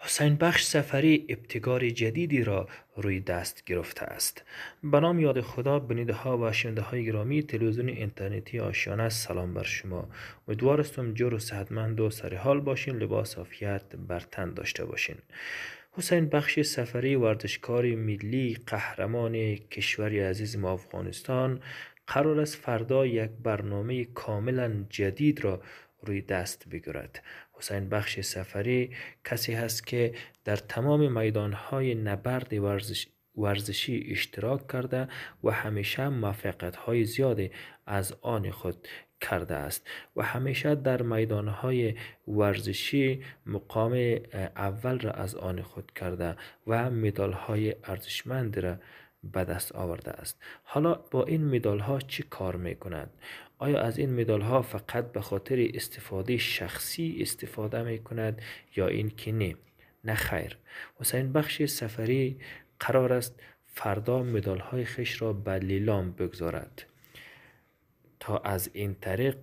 حسین بخش سفری ابتکار جدیدی را روی دست گرفته است به نام یاد خدا بنیده ها و شنده های گرامی تلویزیون اینترنتی آشیانه سلام بر شما امیدوار هستم جور و صحتمند و سرحال باشین لباس عافیت بر تن داشته باشین حسین بخش سفری ورزشکار ملی قهرمان کشوری عزیز ما افغانستان قرار است فردا یک برنامه کاملا جدید را روی دست بگیرد حسین بخش سفری کسی هست که در تمام میدانهای نبرد ورزش ورزشی اشتراک کرده و همیشه موفقیت های زیادی از آن خود کرده است و همیشه در میدان های ورزشی مقام اول را از آن خود کرده و مدال های ارزشمند را به دست آورده است حالا با این مدال ها چی کار می کند آیا از این مدال ها فقط به خاطر استفاده شخصی استفاده می کند یا این که نه نه خیر حسین بخش سفری قرار است فردا مدال های خش را به لیلام بگذارد تا از این طریق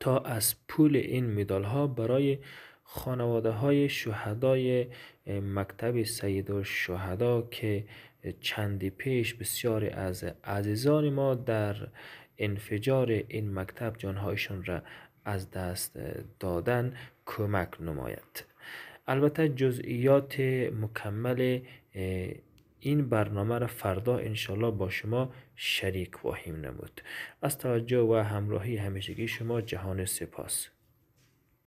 تا از پول این مدال ها برای خانواده های شهدای مکتب سید شهدا که چندی پیش بسیاری از عزیزان ما در انفجار این مکتب جانهایشون را از دست دادن کمک نماید البته جزئیات مکمل این برنامه را فردا انشالله با شما شریک خواهیم نمود از توجه و همراهی همیشگی شما جهان سپاس